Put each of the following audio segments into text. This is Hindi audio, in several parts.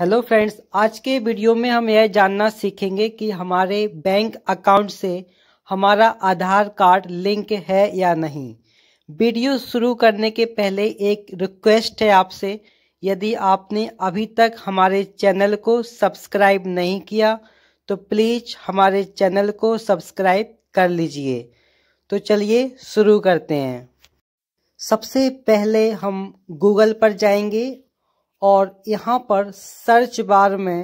हेलो फ्रेंड्स आज के वीडियो में हम यह जानना सीखेंगे कि हमारे बैंक अकाउंट से हमारा आधार कार्ड लिंक है या नहीं वीडियो शुरू करने के पहले एक रिक्वेस्ट है आपसे यदि आपने अभी तक हमारे चैनल को सब्सक्राइब नहीं किया तो प्लीज़ हमारे चैनल को सब्सक्राइब कर लीजिए तो चलिए शुरू करते हैं सबसे पहले हम गूगल पर जाएंगे और यहाँ पर सर्च बार में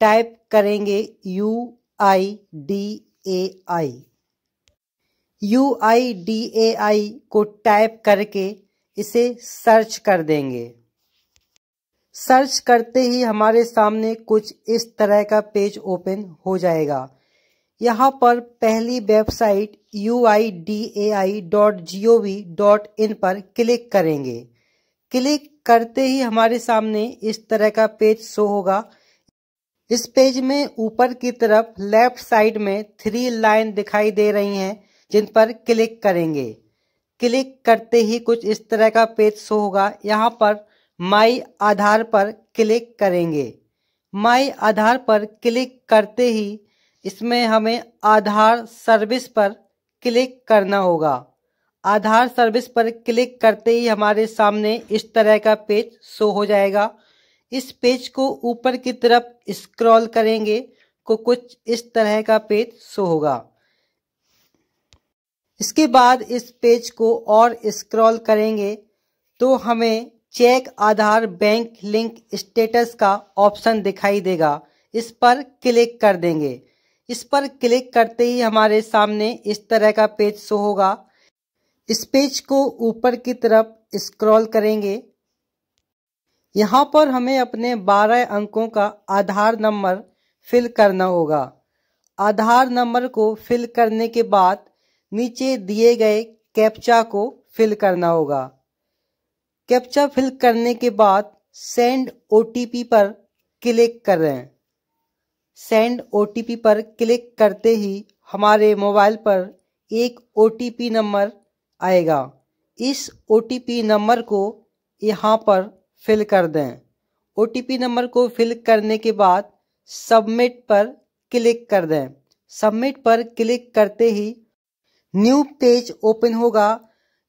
टाइप करेंगे U I D A I U I D A I को टाइप करके इसे सर्च कर देंगे सर्च करते ही हमारे सामने कुछ इस तरह का पेज ओपन हो जाएगा यहाँ पर पहली website U I D A I dot G O V dot in पर क्लिक करेंगे क्लिक करते ही हमारे सामने इस तरह का पेज शो होगा इस पेज में ऊपर की तरफ लेफ्ट साइड में थ्री लाइन दिखाई दे रही हैं जिन पर क्लिक करेंगे क्लिक करते ही कुछ इस तरह का पेज शो होगा यहाँ पर माई आधार पर क्लिक करेंगे माई आधार पर क्लिक करते ही इसमें हमें आधार सर्विस पर क्लिक करना होगा आधार सर्विस पर क्लिक करते ही हमारे सामने इस तरह का पेज शो हो जाएगा इस पेज को ऊपर की तरफ स्क्रॉल करेंगे को तो कुछ इस तरह का पेज शो होगा इसके बाद इस पेज को और स्क्रॉल करेंगे तो हमें check Aadhaar bank link status का ऑप्शन दिखाई देगा इस पर क्लिक कर देंगे इस पर क्लिक करते ही हमारे सामने इस तरह का पेज शो होगा इस पेज को ऊपर की तरफ स्क्रॉल करेंगे यहाँ पर हमें अपने 12 अंकों का आधार नंबर फिल करना होगा आधार नंबर को फिल करने के बाद नीचे दिए गए कैप्चा को फिल करना होगा कैप्चा फिल करने के बाद सेंड ओ पर क्लिक करें सेंड ओ पर क्लिक करते ही हमारे मोबाइल पर एक ओ नंबर आएगा इस ओ नंबर को यहाँ पर फिल कर दें ओ नंबर को फिल करने के बाद सबमिट पर क्लिक कर दें सबमिट पर क्लिक करते ही न्यू पेज ओपन होगा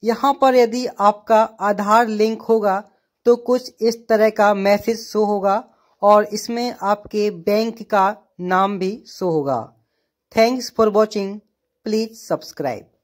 यहाँ पर यदि आपका आधार लिंक होगा तो कुछ इस तरह का मैसेज शो होगा और इसमें आपके बैंक का नाम भी शो होगा thanks for watching please subscribe